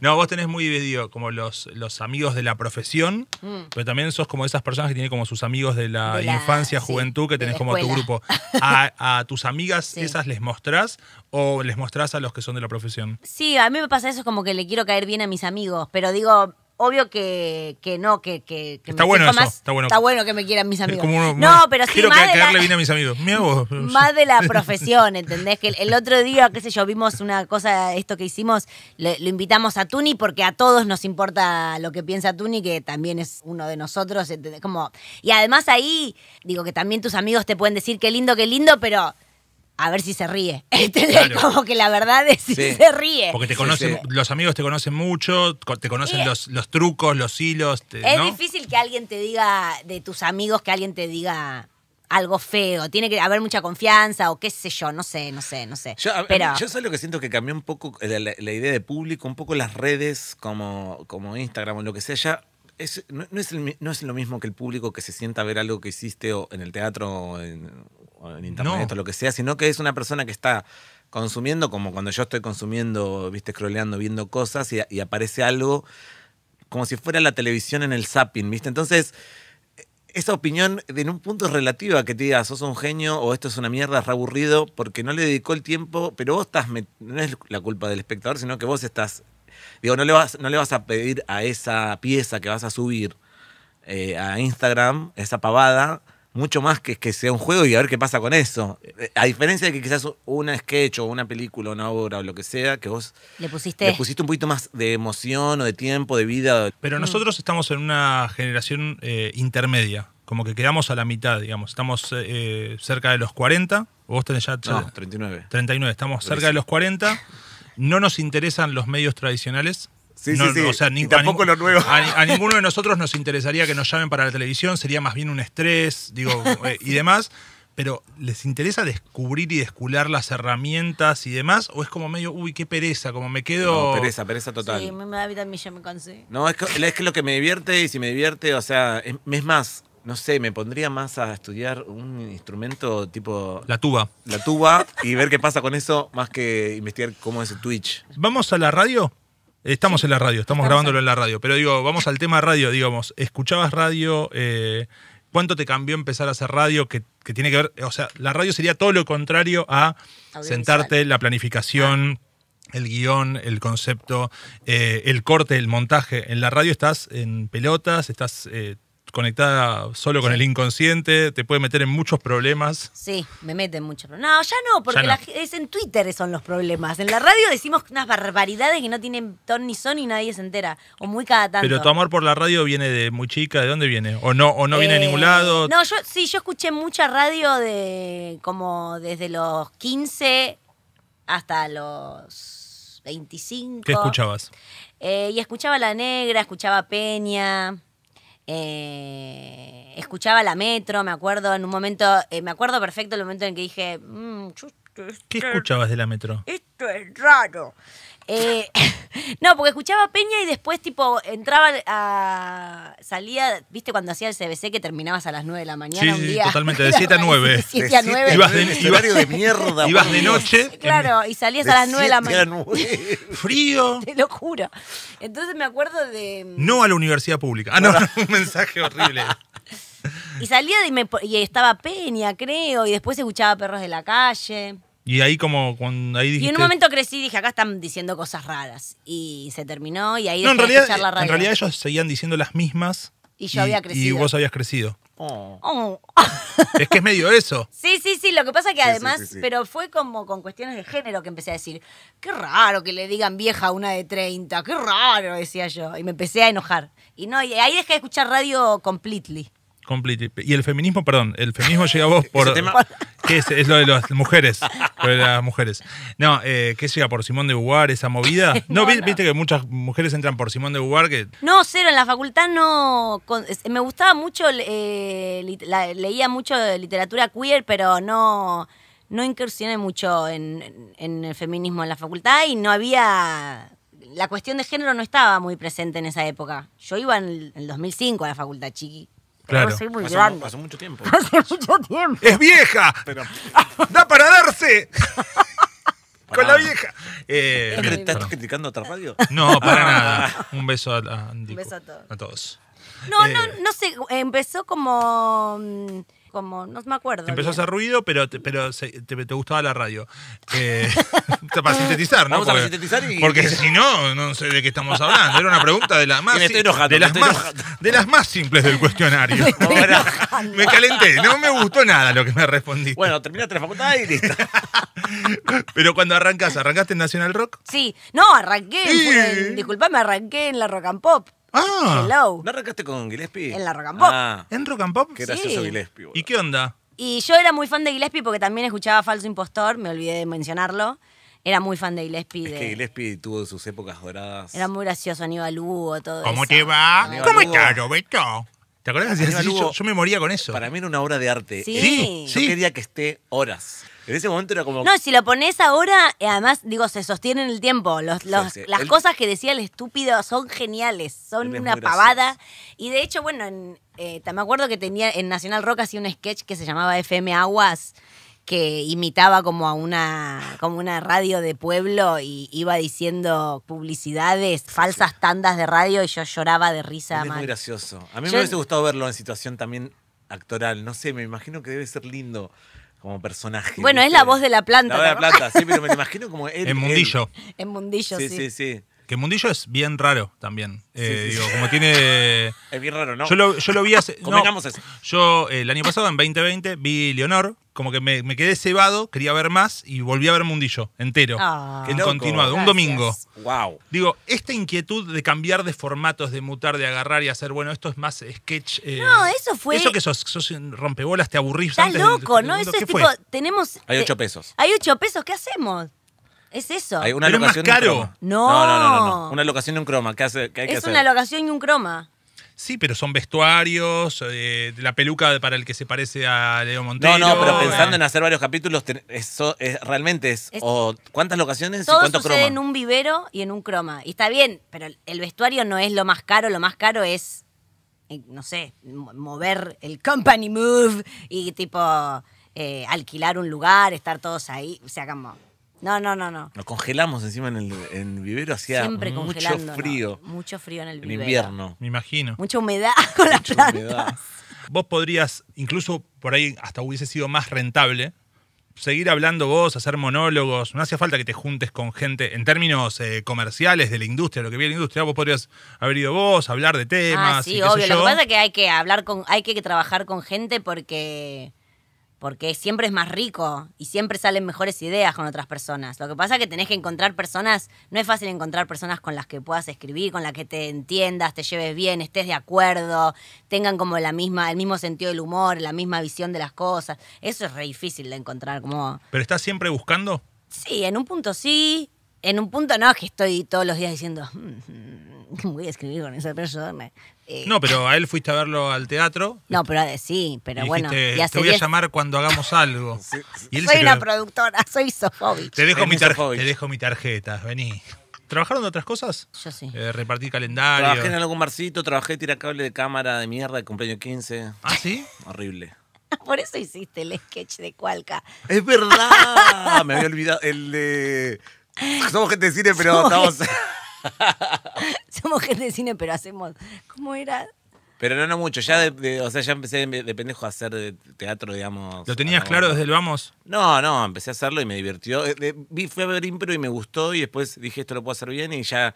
No, vos tenés muy dividido como los, los amigos de la profesión, mm. pero también sos como esas personas que tienen como sus amigos de la, infancia, juventud, que tenés como tu grupo. A, tus amigas esas les mostrás o les mostrás a los que son de la profesión? Sí, a mí me pasa eso como que le quiero caer bien a mis amigos, pero digo, obvio que, no, que, que, que está, bueno eso, está bueno está bueno. que me quieran mis amigos. no, pero sí quiero más que, de bien a mis amigos. Más de la profesión, ¿entendés? Que el, otro día, qué sé yo, vimos una cosa, esto que hicimos, lo invitamos a Tuni porque a todos nos importa lo que piensa Tuni, que también es uno de nosotros, Como, y además ahí, digo que también tus amigos te pueden decir qué lindo, qué lindo, pero a ver si se ríe. Este, como que la verdad es si se ríe. Porque te conocen, los amigos te conocen mucho, te conocen los, trucos, los hilos. es difícil que alguien te diga, de tus amigos, que alguien te diga algo feo. Tiene que haber mucha confianza o qué sé yo, no sé, no sé, no sé. Yo, Pero, yo solo que siento que cambió un poco la, idea de público, un poco las redes como, como Instagram o lo que sea, no, es lo mismo que el público que se sienta a ver algo que hiciste en el teatro o en, en internet o lo que sea, sino que es una persona que está consumiendo, como cuando yo estoy consumiendo, viste, scrolleando, viendo cosas y, aparece algo como si fuera la televisión en el zapping, viste. Entonces, esa opinión en un punto es relativa, que te diga, sos un genio o esto es una mierda, es aburrido, porque no le dedicó el tiempo, pero vos estás, no es la culpa del espectador, sino que vos estás, digo, no le vas, no le vas a pedir a esa pieza que vas a subir eh, a Instagram, esa pavada, mucho más que que sea un juego y a ver qué pasa con eso. Eh, a diferencia de que quizás una sketch o una película, una obra o lo que sea, que vos le pusiste, pusiste un poquito más de emoción o de tiempo, de vida. Pero mm. nosotros estamos en una generación eh, intermedia, como que quedamos a la mitad, digamos. Estamos eh, cerca de los 40, vos tenés ya... No, 39. 39, estamos cerca de los 40. No nos interesan los medios tradicionales, Sí, sí, sea, ni, tampoco los nuevos A, ninguno de nosotros nos interesaría que nos llamen para la televisión, sería más bien un estrés, digo, eh, y demás. Pero ¿les interesa descubrir y descular las herramientas y demás? ¿O es como medio, uy, qué pereza, como me quedo... pereza, pereza total. me da vida me No, es que, es lo que me divierte y si me divierte, o sea, es, es más, no sé, me pondría más a estudiar un instrumento tipo... La tuba. La tuba y ver qué pasa con eso más que investigar cómo es el Twitch. ¿Vamos a la radio? Estamos en la radio, estamos, grabándolo en la radio, pero digo, vamos al tema radio, digamos, ¿escuchabas radio? Eh, ¿Cuánto te cambió empezar a hacer radio? Que, tiene que ver, o sea, la radio sería todo lo contrario a sentarte, la planificación, ah. el guión, el concepto, eh, el corte, el montaje. En la radio estás en pelotas, estás eh, conectada solo con el inconsciente, te puede meter en muchos problemas. Sí, me mete en muchos problemas. No, ya no, porque es en Twitter son los problemas. En la radio decimos unas barbaridades que no tienen ton ni son y nadie se entera. O muy cada tanto. Pero tu amor por la radio viene de muy chica, ¿de dónde viene? ¿O no, o no viene de ningún eh, lado? No, yo sí, yo escuché mucha radio de como desde los 15 hasta los 25. ¿Qué escuchabas? Eh, y escuchaba La Negra, escuchaba Peña, eh, escuchaba la metro, me acuerdo en un momento, eh, me acuerdo perfecto el momento en que dije, mmm, ¿Qué escuchabas de la metro? Esto es raro. Eh, no, porque escuchaba Peña y después, tipo, entraba a. salía, viste, cuando hacía el CBC que terminabas a las 9 de la mañana. un día, sí, totalmente, de 7 a 9. De 7 a 9. Ibas de, mierda. Ibas de noche. Claro, y salías a las 9 de la mañana. Frío. Te lo juro. Entonces me acuerdo de. Mm, no a la universidad pública. Ah, no, un mensaje horrible. Y salía y estaba Peña, creo, y después escuchaba Perros de la Calle. Y ahí como cuando ahí Y en un momento crecí y dije, acá están diciendo cosas raras. Y se terminó y ahí... dejé de escuchar la radio. en realidad ellos seguían diciendo las mismas. Y yo había crecido. Y vos habías crecido. Oh. Oh. es que es medio eso. Sí, sí, sí. Lo que pasa que además, pero fue como con cuestiones de género que empecé a decir, qué raro que le digan vieja a una de 30, qué raro, decía yo. Y me empecé a enojar. Y no, y ahí dejé de escuchar radio completely. Y el feminismo, perdón, el feminismo llega a vos por. ¿Qué es? lo de las mujeres. las mujeres. No, eh, ¿qué llega por Simón de Bugar, esa movida? No, viste que muchas mujeres entran por Simón de Bugar? No, cero, en la facultad no. me gustaba mucho, eh, leía mucho de literatura queer, pero no. No incursioné mucho en el feminismo en la facultad y no había la cuestión de género no estaba muy presente en esa época. Yo iba en el 2005 a la facultad, chiqui. Claro. pasó muy grande. mucho tiempo. hace mucho tiempo. ¡Es vieja! ¡Da para darse! con la vieja. Eh, ¿Estás criticando a otra radio? No, para ah. nada. Un beso a, Andy. Un beso a todos. A todos. No, no, eh. no sé. Empezó como. Mm, como, no me acuerdo. Empezó a hacer ruido, pero te, pero te, gustaba la radio. Eh, para sintetizar, ¿no? Vamos porque, a sintetizar y... Porque si no, no sé de qué estamos hablando. Era una pregunta de, de las más, de las más simples del cuestionario. Me, calenté, no me gustó nada lo que me respondiste. Bueno, terminaste la facultad y listo. pero cuando arrancas, ¿arrancaste en Nacional Rock? Sí, no, arranqué. Sí. Disculpame, arranqué en la Rock and Pop. Ah. Hello. ¿No arrancaste con Gillespie? En la Rock and Pop. Ah. ¿En Rock and Pop? Qué gracioso Gillespie. ¿Y qué onda? Y yo era muy fan de Gillespie porque también escuchaba Falso Impostor, me olvidé de mencionarlo. Era muy fan de Gillespie. Es que Gillespie tuvo sus épocas doradas. Era muy gracioso, Aníbal Hugo, todo ¿Cómo te va? ¿Cómo estás, Roberto? ¿Te acuerdas de Aníbal yo, me moría con eso. Para mí era una obra de arte. Sí. Sí, Yo sí. quería que esté horas. En ese momento era como. No, si lo pones ahora, eh, además, digo, se sostiene en el tiempo. Los, Las cosas que decía el estúpido son geniales, son una pavada. Y de hecho, bueno, eh, me acuerdo que tenía en Nacional Rock hacía un sketch que se llamaba FM Aguas que imitaba como a una, como una radio de pueblo y iba diciendo publicidades, falsas tandas de radio y yo lloraba de risa. Es muy gracioso. A mí me hubiese gustado verlo en situación también actoral. No sé, me imagino que debe ser lindo como personaje. Bueno, es la voz de la planta. La voz de la planta, sí, pero me imagino como él. En mundillo. En mundillo, sí. Sí, sí, sí. Que Mundillo es bien raro también. Eh, como tiene. Es bien raro, ¿no? Yo lo, vi hace. no, eso. Yo eh, el año pasado, en 2020, vi Leonor, como que me, quedé cebado, quería ver más y volví a ver Mundillo entero. Ah. en continuado, un domingo. Wow. Digo, esta inquietud de cambiar de formatos, de mutar, de agarrar y hacer, bueno, esto es más sketch. Eh, no, eso fue. Eso que sos, rompebolas, te aburrís. Está loco, ¿no? es tipo, tenemos. Hay ocho pesos. Hay ocho pesos, ¿qué hacemos? Es eso. Hay una No. No, no, Una locación y un croma. Es una locación y un croma. Sí, pero son vestuarios, eh, la peluca para el que se parece a Leo Montero. No, no, pero eh. pensando en hacer varios capítulos, eso es, realmente es, cuántas locaciones y Todo en un vivero y en un croma. Y está bien, pero el vestuario no es lo más caro, lo más caro es, eh, no sé, mover el company move y tipo alquilar un lugar, estar todos ahí. O sea, como no, no, no, no. Nos congelamos encima en el, vivero, hacía mucho frío. Mucho frío en el vivero. En invierno. Me imagino. Mucha humedad con las Vos podrías, incluso por ahí hasta hubiese sido más rentable, seguir hablando vos, hacer monólogos. No hacía falta que te juntes con gente en términos eh, comerciales de la industria, lo que viene la industria. Vos podrías haber ido vos, hablar de ah, temas. sí, obvio. Lo que pasa es que hay que hablar con, hay que trabajar con gente porque porque siempre es más rico y siempre salen mejores ideas con otras personas. Lo que pasa es que tenés que encontrar personas, no es fácil encontrar personas con las que puedas escribir, con las que te entiendas, te lleves bien, estés de acuerdo, tengan como la misma, el mismo sentido del humor, la misma visión de las cosas. Eso es re difícil de encontrar como... ¿Pero estás siempre buscando? Sí, en un punto sí, en un punto no, es que estoy todos los días diciendo... Mm, mm, voy a escribir con esa persona. Eh. no, pero a él fuiste a verlo al teatro. No, pero sí, pero bueno. te voy a llamar cuando hagamos algo. soy una productora, soy Sofovich. Te dejo, mi te dejo mi tarjeta, vení. ¿Trabajaron de otras cosas? Yo sí. Eh, repartí calendario. Trabajé en algún marcito trabajé cable de cámara de mierda de cumpleaños 15. ¿Ah, sí? Horrible. Por eso hiciste el sketch de Cualca. ¡Es verdad! Me había olvidado. El de. Somos gente de cine, pero estamos. Somos gente de cine, pero hacemos. ¿Cómo era? Pero no, no mucho. Ya, o sea, ya empecé de, pendejo a hacer teatro, digamos. ¿Lo tenías claro desde el vamos? No, no, empecé a hacerlo y me divirtió. Eh, fui a ver impro y me gustó y después dije esto lo puedo hacer bien y ya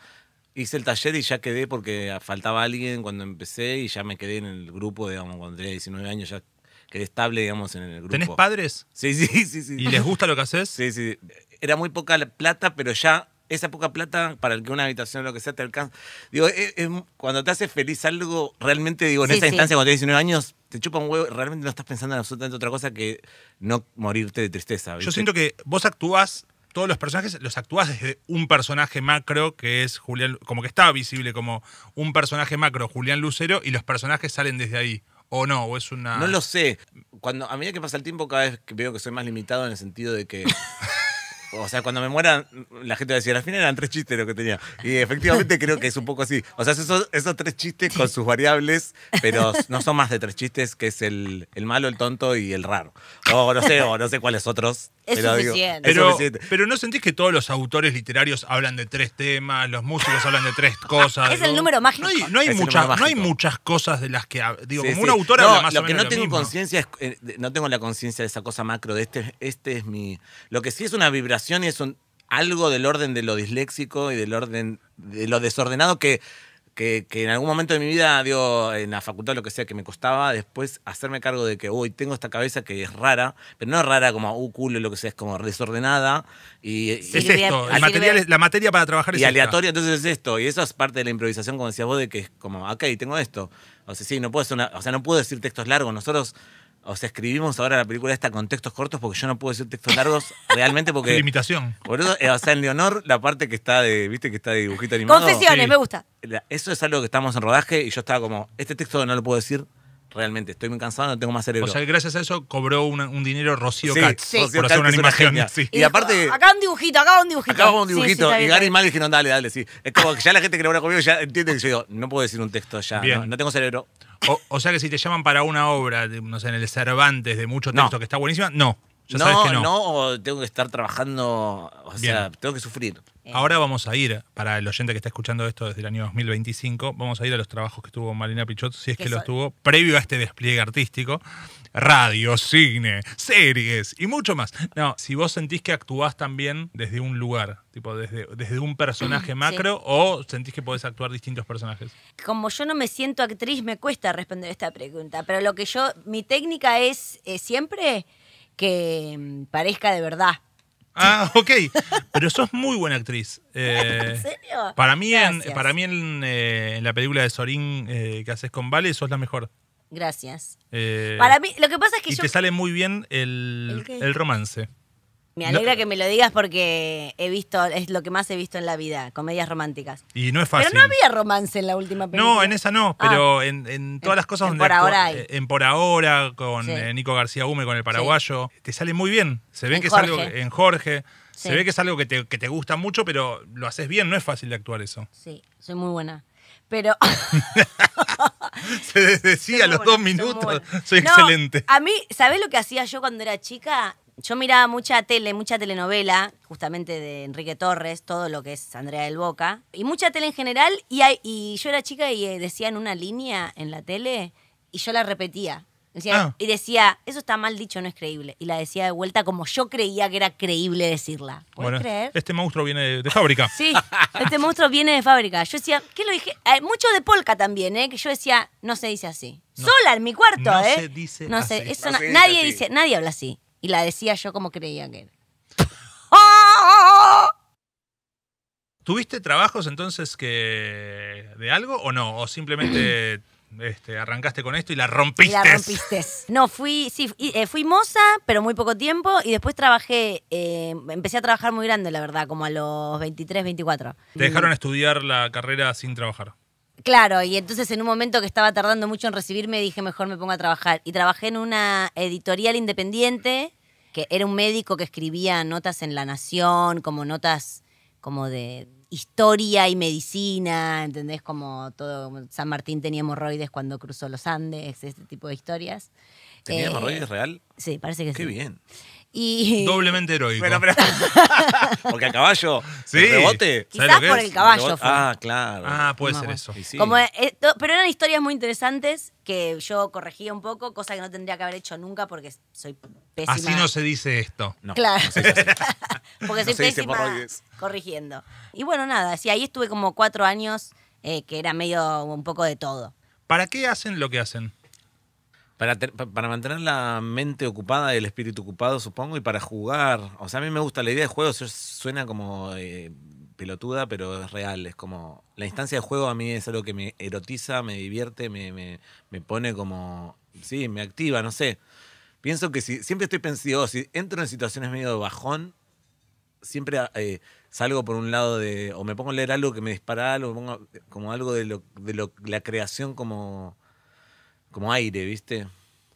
hice el taller y ya quedé porque faltaba alguien cuando empecé y ya me quedé en el grupo, digamos, cuando tenía 19 años ya quedé estable, digamos, en el grupo. ¿Tenés padres? Sí, sí, sí, sí. y les gusta lo que haces? Sí, sí. Era muy poca plata, pero ya esa poca plata para el que una habitación o lo que sea te alcanza. Digo, eh, eh, cuando te hace feliz algo, realmente, digo, en esa instancia, cuando tienes 19 años, te chupa un huevo, realmente no estás pensando en absolutamente otra cosa que no morirte de tristeza. Yo siento que vos actúas todos los personajes los actúas desde un personaje macro que es Julián, como que estaba visible como un personaje macro, Julián Lucero, y los personajes salen desde ahí. ¿O no? ¿O es una.? No lo sé. Cuando, a medida que pasa el tiempo, cada vez que veo que soy más limitado en el sentido de que. O sea, cuando me mueran, la gente va a decir, al final eran tres chistes lo que tenía. Y efectivamente creo que es un poco así. O sea, esos, esos tres chistes con sus variables, pero no son más de tres chistes, que es el, el malo, el tonto y el raro. O no sé, o no sé cuáles otros es pero suficiente. pero, no sentís que todos los autores literarios hablan de tres temas, los músicos hablan de tres ah, cosas. es el número mágico. No hay, hay muchas, no hay muchas cosas de las que digo, como un autor no, habla más lo Que no tengo conciencia es, eh, no tengo la conciencia de esa cosa macro, de este, este es mi. Lo que sí es una vibración y es algo del orden de lo disléxico y del orden de lo desordenado que que, en algún momento de mi vida, dio en la facultad, lo que sea, que me costaba después hacerme cargo de que, uy, tengo esta cabeza que es rara, pero no es rara como, uh, culo, lo que sea, es como desordenada. Y, es esto, la materia para trabajar es Y aleatoria, entonces es esto. Y eso es parte de la improvisación, como decías vos, de que es como, ok, tengo esto. O sea, sí, no puedo, o sea, no puedo decir textos largos. Nosotros o sea, escribimos ahora la película esta con textos cortos porque yo no puedo decir textos largos realmente porque. Limitación. Por eso, eh, o sea, en Leonor, la parte que está de, viste, que está de dibujito animado. Confesiones, me gusta. Eso es algo que estamos en rodaje y yo estaba como, este texto no lo puedo decir realmente. Estoy muy cansado, no tengo más cerebro. O sea, gracias a eso cobró un, dinero Rocío sí, por hacer una animación. sí. y, aparte. Ah, acá un dibujito, acá un dibujito. Acá un dibujito. y Gary Mal dijeron, dale, dale, sí. Es como que ya la gente que habla conmigo ya entiende que yo digo, no puedo decir un texto ya. No, no, tengo cerebro. O, sea que si te llaman para una obra, no sé, en el Cervantes de mucho texto que está buenísima, no no, no. tengo que estar trabajando, o sea, tengo que sufrir. Eh. Ahora vamos a ir, para el oyente que está escuchando esto desde el año 2025, vamos a ir a los trabajos que tuvo Marina Pichot, si es que los tuvo, previo a este despliegue artístico. Radio, cine, series y mucho más. No, si vos sentís que actuás también desde un lugar, tipo desde, desde un personaje macro, o sentís que podés actuar distintos personajes. Como yo no me siento actriz, me cuesta responder esta pregunta, pero lo que yo, mi técnica es eh, siempre que mm, parezca de verdad. Ah, ok. Pero sos muy buena actriz. Eh, ¿En serio? Para mí, en, para mí eh, en, la película de Sorín eh, que haces con Vale, sos la mejor. Gracias. para mí, lo que pasa es que y te sale muy bien ¿El romance. Me alegra que me lo digas porque he visto, es lo que más he visto en la vida, comedias románticas. Y no es fácil. Pero no había romance en la última película. No, en esa no, ah. pero en, todas las cosas donde. Por ahora hay. Eh, en Por Ahora, con eh, Nico García Hume, con el paraguayo, te sale muy bien. Se ve que es algo. En Jorge. Se ve que es algo que te, gusta mucho, pero lo haces bien, no es fácil de actuar eso. Sí, soy muy buena pero. Se decía a los dos minutos, soy excelente. A mí, ¿sabés lo que hacía yo cuando era chica? yo miraba mucha tele, mucha telenovela, justamente de Enrique Torres, todo lo que es Andrea del Boca, y mucha tele en general, y, yo era chica y eh, decían una línea en la tele y yo la repetía. Ah. Y decía, eso está mal dicho, no es creíble. Y la decía de vuelta como yo creía que era creíble decirla. Bueno, creer? Este monstruo viene de, fábrica. sí, este monstruo viene de fábrica. Yo decía, ¿qué lo dije? mucho de polka también, ¿eh? Que yo decía, no se dice así. Sola en mi cuarto, no ¿eh? Se dice no así. Sé, nadie dice, nadie habla así. Y la decía yo como creía que era. ¡Ah! ¿Tuviste trabajos entonces que de algo o no? ¿O simplemente este, arrancaste con esto y la rompiste? la rompiste. No, fui, sí, fui eh, moza, pero muy poco tiempo. Y después trabajé, eh, empecé a trabajar muy grande, la verdad, como a los 23, 24. ¿Te dejaron estudiar la carrera sin trabajar? Claro, y entonces en un momento que estaba tardando mucho en recibirme dije, mejor me pongo a trabajar. Y trabajé en una editorial independiente, que era un médico que escribía notas en La Nación, como notas como de historia y medicina, ¿entendés? Como todo, San Martín tenía hemorroides cuando cruzó los Andes, este tipo de historias. ¿Tenía eh, hemorroides real? Sí, parece que sí. Qué bien. Doblemente heroico. Porque a caballo, sí. rebote? Quizás por el caballo. Fue. Ah, claro. Ah, puede ser eso. Como, esto, eh, pero eran historias muy interesantes que yo corregía un poco, cosa que no tendría que haber hecho nunca porque soy pésima. Así no se dice esto. No, claro. porque soy pésima corrigiendo. Y bueno, nada, sí, ahí estuve como cuatro años eh, que era medio un poco de todo. ¿Para qué hacen lo que hacen? Para, para mantener la mente ocupada el espíritu ocupado, supongo, y para jugar. O sea, a mí me gusta la idea de juego, suena como eh, pelotuda, pero es real. Es como. La instancia de juego a mí es algo que me erotiza, me divierte, me, pone como. Sí, me activa, no sé. Pienso que si. Siempre estoy pensando, si entro en situaciones medio bajón, siempre eh, salgo por un lado de. O me pongo a leer algo que me dispara algo, pongo como algo de, lo, de la creación como como aire, ¿viste?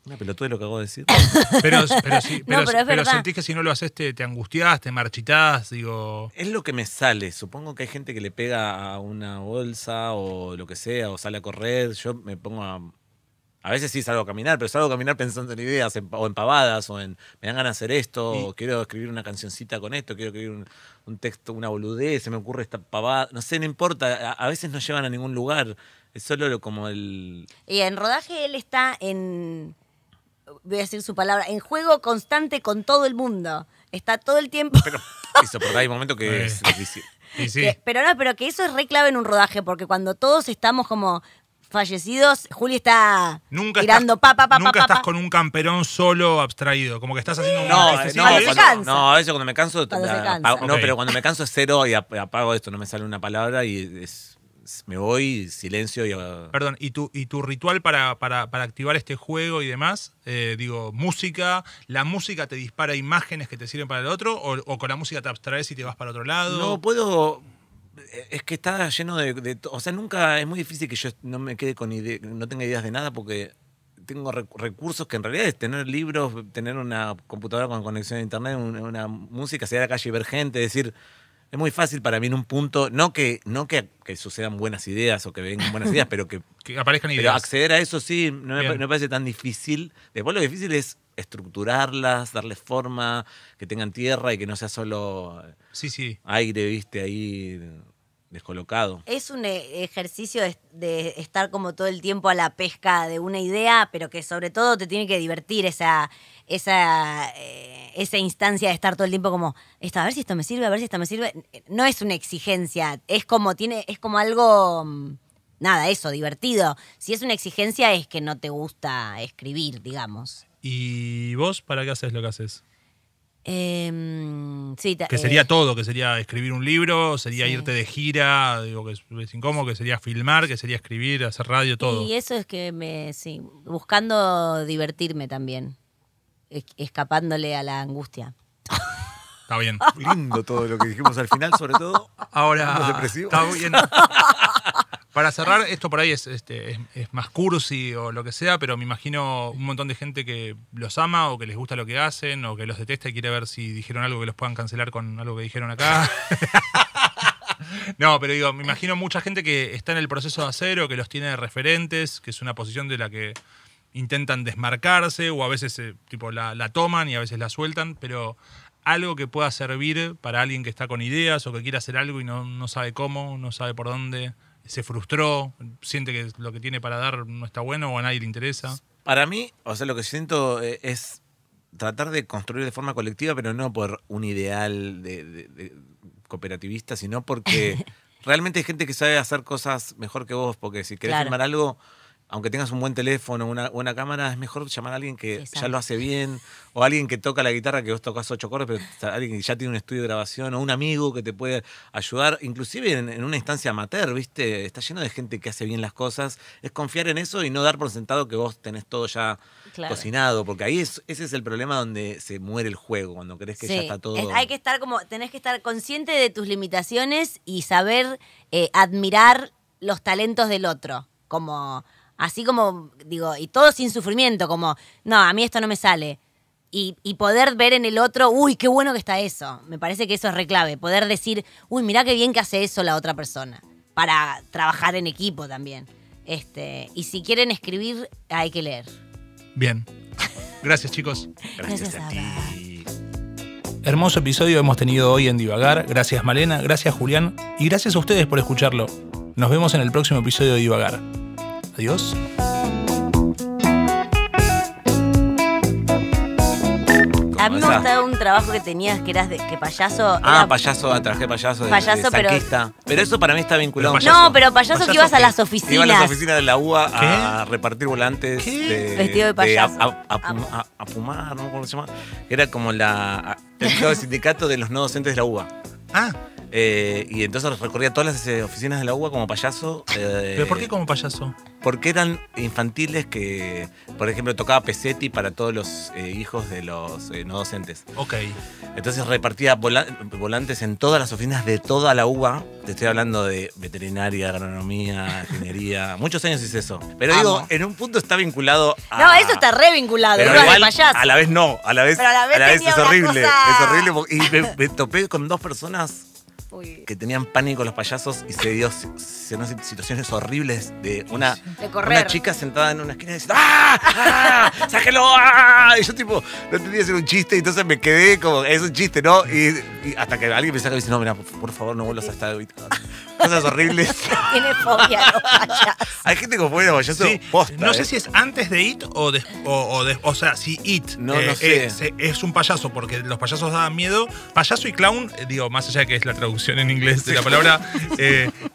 Una pelotuda lo que acabo de decir. Pero, pero, sí, pero, sentís que si no lo haces te, angustiás, te marchitás, digo. Es lo que me sale. Supongo que hay gente que le pega a una bolsa o lo que sea, o sale a correr. Yo me pongo a. A veces sí salgo a caminar, pero salgo a caminar pensando en ideas, o en pavadas, o en me dan ganas de hacer esto, o quiero escribir una cancioncita con esto, quiero escribir un, texto, una boludez, se me ocurre esta pavada. No sé, no importa. a veces no llevan a ningún lugar. Es solo como el. Y en rodaje él está en. Voy a decir su palabra. En juego constante con todo el mundo. Está todo el tiempo. Pero, eso, porque hay momentos que es difícil. pero no, pero que eso es re clave en un rodaje, porque cuando todos estamos como fallecidos, Juli está tirando pa, pa, pa, Nunca estás con un camperón solo abstraído, como que estás haciendo no, un... No, no, cuando, no, eso cuando me canso... no, pero cuando me canso es cero y apago esto, no me sale una palabra y es me voy, silencio y... Ah, Perdón, ¿y tu, y tu ritual para, activar este juego y demás? Eh, digo, música, ¿la música te dispara imágenes que te sirven para el otro o, con la música te abstraes y te vas para otro lado? No, puedo... Eh, es que está lleno de, O sea, nunca... Es muy difícil que yo no me quede con ideas, no tenga ideas de nada porque tengo recursos que en realidad es tener libros, tener una computadora con conexión a internet, una, una música, salir a la calle y ver gente, decir es muy fácil para mí en un punto, no que, no que, sucedan buenas ideas o que vengan buenas ideas, pero que, aparezcan acceder a eso sí, no me, parece tan difícil. Después lo difícil es estructurarlas, darles forma, que tengan tierra y que no sea solo sí, sí. aire, viste, ahí descolocado. Es un eh, ejercicio de, de, estar como todo el tiempo a la pesca de una idea, pero que sobre todo te tiene que divertir esa, esa, eh, esa instancia de estar todo el tiempo como, a ver si esto me sirve, a ver si esto me sirve. No es una exigencia, es como, tiene, es como algo, mm, nada, eso, divertido. Si es una exigencia es que no te gusta escribir, digamos. ¿Y vos para qué haces lo que haces? Em, que sería eh, todo, que sería escribir un libro, sería irte de gira, digo que es, incómodo, que sería filmar, que sería escribir, hacer radio, todo. Y eso es que me, sí, buscando divertirme también escapándole a la angustia. Está bien. Lindo todo lo que dijimos al final, sobre todo. Ahora. Está bien. Para cerrar, esto por ahí es, este, es, es, más cursi o lo que sea, pero me imagino un montón de gente que los ama o que les gusta lo que hacen o que los detesta y quiere ver si dijeron algo que los puedan cancelar con algo que dijeron acá. no, pero digo, me imagino mucha gente que está en el proceso de hacer o que los tiene de referentes, que es una posición de la que intentan desmarcarse o a veces eh, tipo, la, toman y a veces la sueltan, pero algo que pueda servir para alguien que está con ideas o que quiere hacer algo y no, sabe cómo, no sabe por dónde, se frustró, siente que lo que tiene para dar no está bueno o a nadie le interesa. Para mí, o sea, lo que siento eh, es tratar de construir de forma colectiva, pero no por un ideal de, cooperativista, sino porque realmente hay gente que sabe hacer cosas mejor que vos, porque si querés tomar algo aunque tengas un buen teléfono, una buena cámara, es mejor llamar a alguien que ya lo hace bien, o alguien que toca la guitarra, que vos tocas ocho acordes, pero alguien que ya tiene un estudio de grabación, o un amigo que te puede ayudar, inclusive en, una instancia amateur, ¿viste? Está lleno de gente que hace bien las cosas, es confiar en eso y no dar por sentado que vos tenés todo ya cocinado, porque ahí ese es el problema donde se muere el juego, cuando crees que ya está todo. hay que estar como, tenés que estar consciente de tus limitaciones y saber eh, admirar los talentos del otro, como Así como, digo, y todo sin sufrimiento, como, no, a mí esto no me sale. Y, poder ver en el otro, uy, qué bueno que está eso. Me parece que eso es reclave. Poder decir, uy, mirá qué bien que hace eso la otra persona. Para trabajar en equipo también. Este, y si quieren escribir, hay que leer. Bien. Gracias, chicos. Gracias, Gracias a ti. Hermoso episodio hemos tenido hoy en Divagar. Gracias, Malena. Gracias, Julián. Y gracias a ustedes por escucharlo. Nos vemos en el próximo episodio de Divagar. Adiós. A mí me gustaba un trabajo que tenías que eras de que payaso. Ah, payaso, traje payaso. De, payaso, pero. Pero eso para mí está vinculado. a payaso. no, pero payaso, que ibas a las oficinas. Ibas a las oficinas de la UA a repartir volantes. ¿Qué? De, Vestido de payaso. a, a, no me acuerdo ¿no? ¿Cómo se llama? Era como la, el sindicato de los no docentes de la UA. Ah. Eh, y entonces recorría todas las eh, oficinas de la UBA como payaso. Eh, ¿Pero por qué como payaso? Porque eran infantiles que, por ejemplo, tocaba Pesetti para todos los hijos de los no docentes. Ok. Entonces repartía volantes en todas las oficinas de toda la UBA. Te estoy hablando de veterinaria, agronomía, ingeniería. Muchos años hice eso. Pero digo, en un punto está vinculado a. No, eso está re vinculado, pero A la vez no, a la vez, a la vez, es horrible. Es horrible. Y me topé con dos personas que tenían pánico los payasos y se dio se situaciones horribles de una, una chica sentada en una esquina diciendo ¡Ah! ¡Ah! ¡Sáquelo! ¡Ah! Y yo tipo, no entendía hacer un chiste, y entonces me quedé como, es un chiste, ¿no? Y, hasta que alguien me saca y dice, no, mira, por favor, no vuelvas a estar cosas horribles. Tiene fobia los payasos. Hay gente con fobia a los no sé eh. si es antes de It o, de, o, sea, si It eh, es, un payaso, porque los payasos daban miedo. Payaso y clown, eh, digo, más allá de que es la traducción en inglés de la palabra,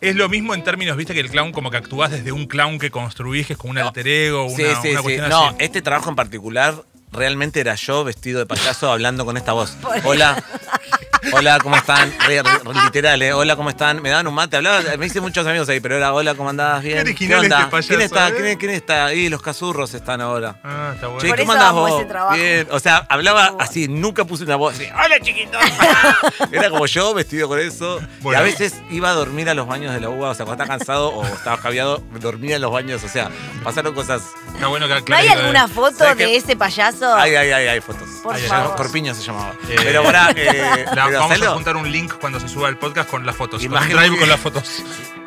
es lo mismo en términos, viste, que el clown como que actuás desde un clown que construís, que es como un alter ego, una, sí, sí, No, este trabajo en particular realmente era yo vestido de payaso hablando con esta voz. Hola, Hola, ¿cómo están? literal, ¿eh? Hola, ¿cómo están? Me daban un mate. Hablaba, me hice muchos amigos ahí, pero era hola, ¿cómo andás? Bien. ¿Quién es ¿Qué este ¿Quién está? Eh? ¿Quién, está? Ahí los cazurros están ahora. Ah, está bueno. Che, ¿cómo andás vos? Bien. O sea, hablaba así, nunca puse una voz así, hola chiquito. era como yo, vestido con eso. Y a veces iba a dormir a los baños de la UBA, o sea, cuando estaba cansado o estaba caviado, dormía en los baños. O sea, pasaron cosas. Está bueno que ¿No hay alguna foto de ese payaso? Ay, ay, ay, hay fotos. Corpiño se llamaba. Eh, pero ahora. Eh, vamos a juntar un link cuando se suba el podcast con las fotos. Imagínate. con las fotos.